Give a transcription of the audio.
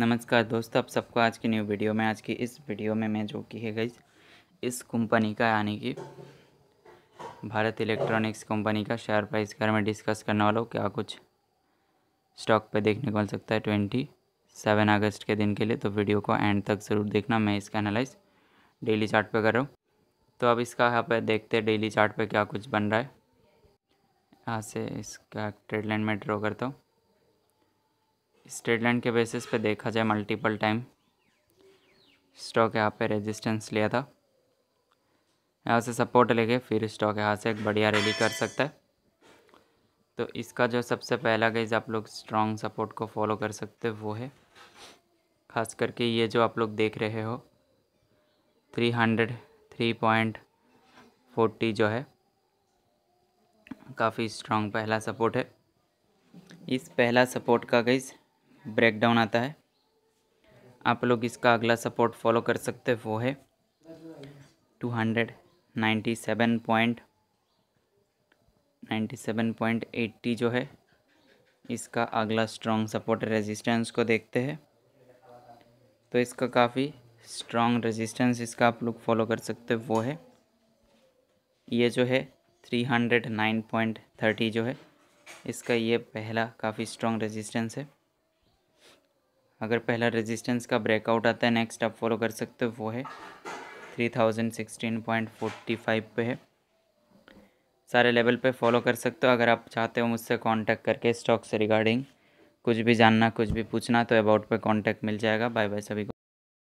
नमस्कार दोस्तों आप सबको आज की न्यू वीडियो में आज की इस वीडियो में मैं जो की है गई इस कंपनी का यानी कि भारत इलेक्ट्रॉनिक्स कंपनी का शेयर प्राइस के बारे में डिस्कस करने वाला हूँ क्या कुछ स्टॉक पे देखने को मिल सकता है ट्वेंटी सेवन अगस्त के दिन के लिए तो वीडियो को एंड तक ज़रूर देखना मैं इसका एनालाइज डेली चार्ट कर रहा हूँ तो अब इसका यहाँ पर देखते हैं डेली चार्ट क्या कुछ बन रहा है यहाँ से इसका ट्रेडलाइन में ड्रॉ करता हूँ स्ट्रेट लाइन के बेसिस पे देखा जाए मल्टीपल टाइम स्टॉक यहाँ पे रेजिस्टेंस लिया था यहाँ से सपोर्ट लेके फिर स्टॉक यहाँ से एक बढ़िया रैली कर सकता है तो इसका जो सबसे पहला गेज आप लोग स्ट्रॉन्ग सपोर्ट को फॉलो कर सकते वो है खास करके ये जो आप लोग देख रहे हो three hundred three point forty जो है काफ़ी स्ट्रांग पहला सपोर्ट है इस पहला सपोर्ट का गेज ब्रेकडाउन आता है आप लोग इसका अगला सपोर्ट फॉलो कर सकते हैं वो है two hundred ninety seven point ninety seven point eighty जो है इसका अगला स्ट्रॉन्ग सपोर्ट रेजिस्टेंस को देखते हैं तो इसका काफ़ी स्ट्रॉन्ग रेजिस्टेंस इसका आप लोग फॉलो कर सकते हैं वो है ये जो है three hundred nine point thirty जो है इसका ये पहला काफ़ी स्ट्रॉन्ग रेजिस्टेंस है अगर पहला रेजिस्टेंस का ब्रेकआउट आता है नेक्स्ट आप फॉलो कर सकते हो वो है three thousand sixteen point forty five पे है सारे लेवल पे फॉलो कर सकते हो अगर आप चाहते हो मुझसे कांटेक्ट करके स्टॉक से रिगार्डिंग कुछ भी जानना कुछ भी पूछना तो अबाउट पे कांटेक्ट मिल जाएगा बाय बाय सभी को